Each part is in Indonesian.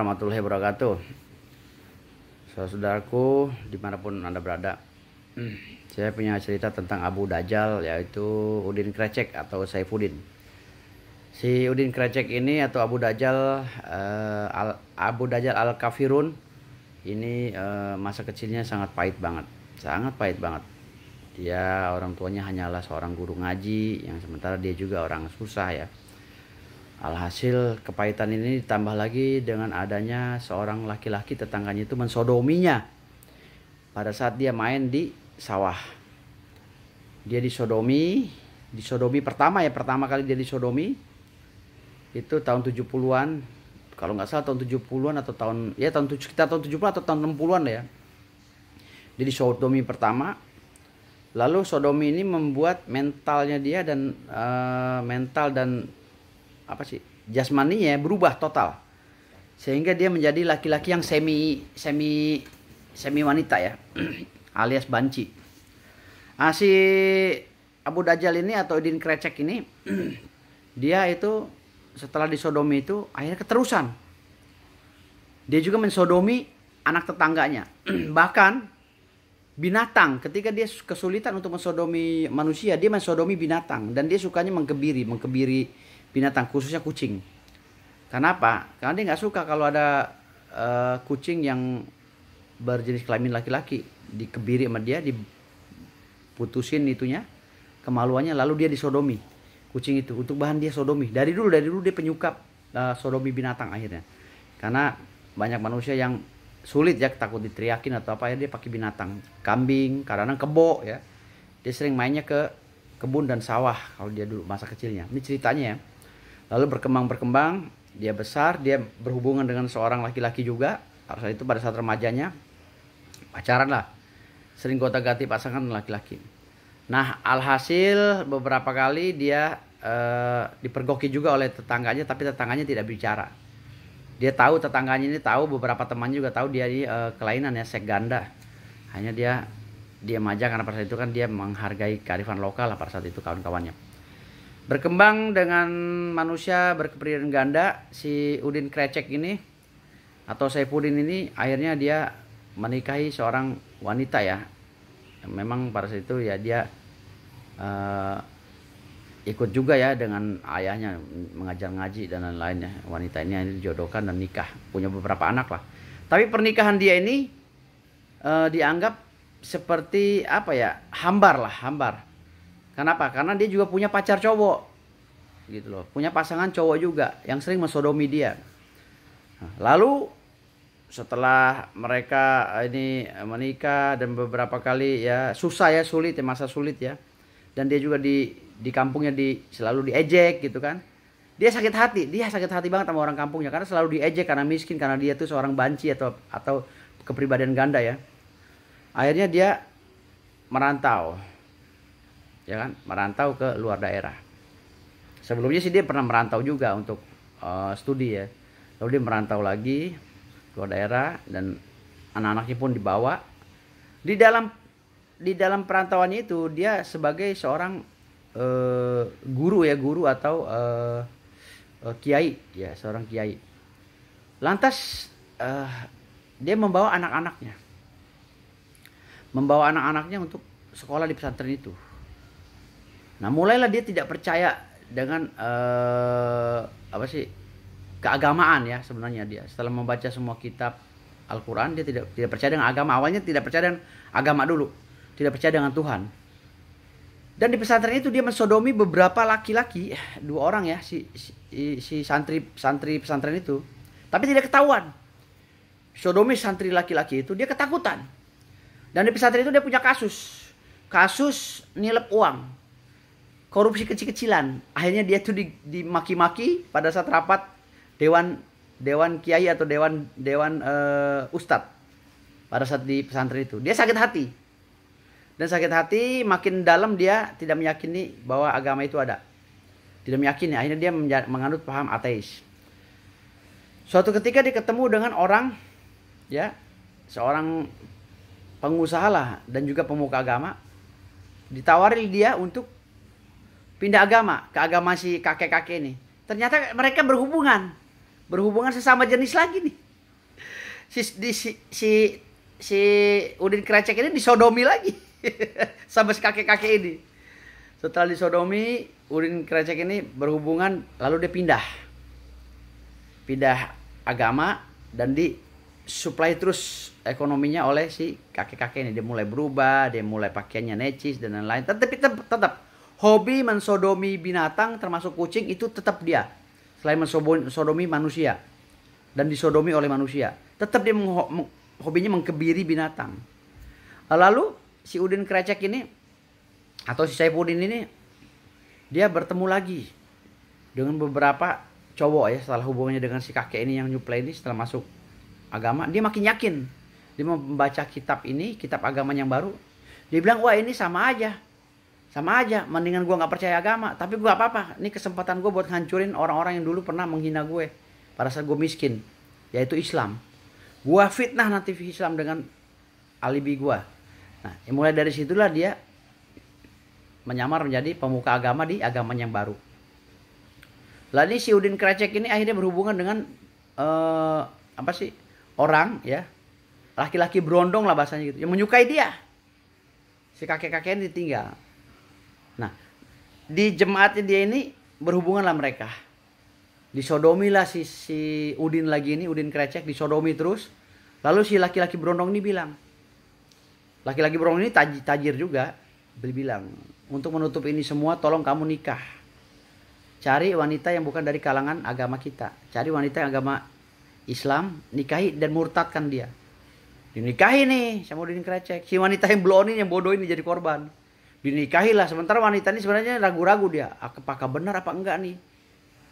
warahmatullahi wabarakatuh Saudaraku dimanapun anda berada Saya punya cerita tentang Abu Dajjal yaitu Udin Krecek atau Saifuddin Si Udin Krecek ini atau Abu Dajjal eh, al, Abu Dajjal Al-Kafirun Ini eh, masa kecilnya sangat pahit banget Sangat pahit banget Dia orang tuanya hanyalah seorang guru ngaji Yang sementara dia juga orang susah ya Alhasil kepahitan ini ditambah lagi dengan adanya seorang laki-laki tetangganya itu mensodominya pada saat dia main di sawah. Dia disodomi, disodomi pertama ya pertama kali dia disodomi itu tahun 70-an kalau nggak salah tahun 70-an atau tahun ya tahun kita tahun 70 atau tahun 60-an ya. Jadi sodomi pertama lalu sodomi ini membuat mentalnya dia dan uh, mental dan apa sih jasmaninya berubah total sehingga dia menjadi laki-laki yang semi semi semi wanita ya alias banci nah, si Abu Dajjal ini atau Idin Krecek ini dia itu setelah disodomi itu akhirnya keterusan dia juga mensodomi anak tetangganya bahkan binatang ketika dia kesulitan untuk mensodomi manusia dia mensodomi binatang dan dia sukanya mengkebiri mengkebiri binatang khususnya kucing. Kenapa? Karena dia nggak suka kalau ada uh, kucing yang berjenis kelamin laki-laki dikebiri sama dia, diputusin itunya kemaluannya, lalu dia disodomi kucing itu untuk bahan dia sodomi. Dari dulu dari dulu dia penyuka uh, sodomi binatang akhirnya. Karena banyak manusia yang sulit ya takut diteriakin atau apa ya dia pakai binatang kambing karena kebo ya dia sering mainnya ke kebun dan sawah kalau dia dulu masa kecilnya ini ceritanya ya lalu berkembang berkembang dia besar dia berhubungan dengan seorang laki-laki juga harus itu pada saat remajanya pacaran lah sering gonta ganti pasangan laki-laki nah alhasil beberapa kali dia eh, dipergoki juga oleh tetangganya tapi tetangganya tidak bicara dia tahu tetangganya ini tahu beberapa temannya juga tahu dia di eh, kelainan ya sek ganda hanya dia dia aja karena pada saat itu kan dia menghargai kearifan lokal lah pada saat itu kawan-kawannya Berkembang dengan manusia berkepribadian ganda, si Udin Krecek ini atau Saifuddin ini akhirnya dia menikahi seorang wanita ya. Memang pada saat itu ya dia uh, ikut juga ya dengan ayahnya mengajar ngaji dan lain-lain ya. Wanita ini dijodohkan dan nikah, punya beberapa anak lah. Tapi pernikahan dia ini uh, dianggap seperti apa ya hambar lah hambar Kenapa? Karena dia juga punya pacar cowok. Gitu loh. Punya pasangan cowok juga yang sering mensodomi dia. Nah, lalu setelah mereka eh, ini eh, menikah dan beberapa kali ya susah ya sulit ya masa sulit ya dan dia juga di di kampungnya di selalu diejek gitu kan dia sakit hati dia sakit hati banget sama orang kampungnya karena selalu diejek karena miskin karena dia tuh seorang banci atau atau kepribadian ganda ya akhirnya dia merantau ya kan merantau ke luar daerah sebelumnya sih dia pernah merantau juga untuk uh, studi ya lalu dia merantau lagi luar daerah dan anak-anaknya pun dibawa di dalam di dalam perantauannya itu dia sebagai seorang uh, guru ya guru atau uh, uh, kiai ya seorang kiai lantas uh, dia membawa anak-anaknya membawa anak-anaknya untuk sekolah di pesantren itu Nah, mulailah dia tidak percaya dengan uh, apa sih? keagamaan ya sebenarnya dia. Setelah membaca semua kitab Al-Qur'an dia tidak tidak percaya dengan agama. Awalnya tidak percaya dengan agama dulu. Tidak percaya dengan Tuhan. Dan di pesantren itu dia mensodomi beberapa laki-laki, dua orang ya si si, si santri santri pesantren itu. Tapi tidak ketahuan. Sodomi santri laki-laki itu dia ketakutan. Dan di pesantren itu dia punya kasus. Kasus nilep uang korupsi kecil-kecilan. Akhirnya dia tuh dimaki-maki pada saat rapat dewan dewan kiai atau dewan dewan uh, ustadz pada saat di pesantren itu. Dia sakit hati. Dan sakit hati makin dalam dia tidak meyakini bahwa agama itu ada. Tidak meyakini, akhirnya dia menganut paham ateis. Suatu ketika dia ketemu dengan orang ya, seorang pengusaha lah dan juga pemuka agama ditawari dia untuk pindah agama ke agama si kakek-kakek ini. Ternyata mereka berhubungan, berhubungan sesama jenis lagi nih. Si di, si, si si Udin Krecek ini disodomi lagi sama si kakek-kakek ini. Setelah disodomi, Udin Krecek ini berhubungan lalu dia pindah. Pindah agama dan di supply terus ekonominya oleh si kakek-kakek ini. Dia mulai berubah, dia mulai pakaiannya necis dan lain-lain. Tetap tetap tetap hobi mensodomi binatang termasuk kucing itu tetap dia. Selain mensodomi manusia dan disodomi oleh manusia, tetap dia hobinya mengkebiri binatang. Lalu si Udin Krecek ini atau si Saipudin ini dia bertemu lagi dengan beberapa cowok ya setelah hubungannya dengan si kakek ini yang nyuplai ini setelah masuk agama dia makin yakin dia membaca kitab ini kitab agama yang baru dia bilang wah ini sama aja sama aja mendingan gue nggak percaya agama tapi gue apa apa ini kesempatan gue buat hancurin orang-orang yang dulu pernah menghina gue pada saat gue miskin yaitu Islam gue fitnah nanti Islam dengan alibi gue nah ya mulai dari situlah dia menyamar menjadi pemuka agama di agama yang baru lalu si Udin Krecek ini akhirnya berhubungan dengan uh, apa sih orang ya laki-laki berondong lah bahasanya gitu yang menyukai dia si kakek-kakeknya ditinggal Nah, di jemaatnya dia ini berhubunganlah mereka. lah si, si Udin lagi ini, Udin Krecek, disodomi terus. Lalu si laki-laki berondong ini bilang, laki-laki berondong ini taj, tajir juga, beli bilang, untuk menutup ini semua tolong kamu nikah. Cari wanita yang bukan dari kalangan agama kita. Cari wanita yang agama Islam, nikahi dan murtadkan dia. Dinikahi nih sama Udin Krecek. Si wanita yang blonin, yang bodoh ini jadi korban dinikahilah sementara wanita ini sebenarnya ragu-ragu dia apakah benar apa enggak nih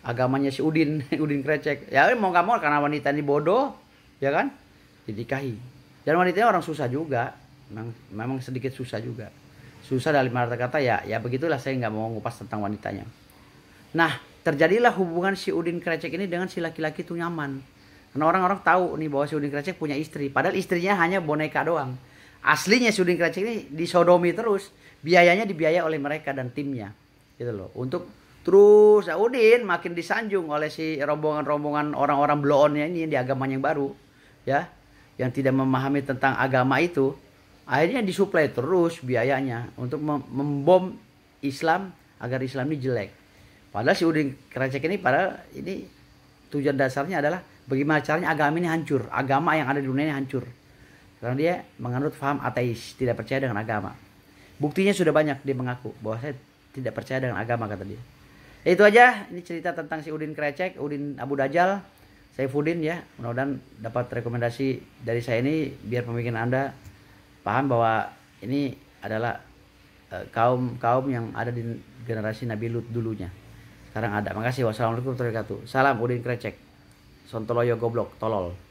agamanya si Udin Udin krecek ya eh, mau nggak mau karena wanita ini bodoh ya kan dinikahi dan wanitanya orang susah juga memang, memang sedikit susah juga susah dalam arti kata ya ya begitulah saya nggak mau ngupas tentang wanitanya nah terjadilah hubungan si Udin krecek ini dengan si laki-laki itu nyaman karena orang-orang tahu nih bahwa si Udin Krecek punya istri. Padahal istrinya hanya boneka doang. Aslinya si Udin Krecek ini disodomi terus biayanya dibiayai oleh mereka dan timnya gitu loh untuk terus ya Udin makin disanjung oleh si rombongan-rombongan orang-orang bloonnya ini di agama yang baru ya yang tidak memahami tentang agama itu akhirnya disuplai terus biayanya untuk mem membom Islam agar Islam ini jelek padahal si Udin Krecek ini padahal ini tujuan dasarnya adalah bagaimana caranya agama ini hancur agama yang ada di dunia ini hancur karena dia menganut paham ateis tidak percaya dengan agama Buktinya sudah banyak dia mengaku bahwa saya tidak percaya dengan agama kata dia. Ya, itu aja ini cerita tentang si Udin Krecek, Udin Abu Dajjal, Fudin ya. Mudah-mudahan dapat rekomendasi dari saya ini biar pemikiran Anda paham bahwa ini adalah kaum-kaum eh, kaum yang ada di generasi Nabi Lut dulunya. Sekarang ada. Makasih. Wassalamualaikum warahmatullahi wabarakatuh. Salam Udin Krecek. Sontoloyo goblok, tolol.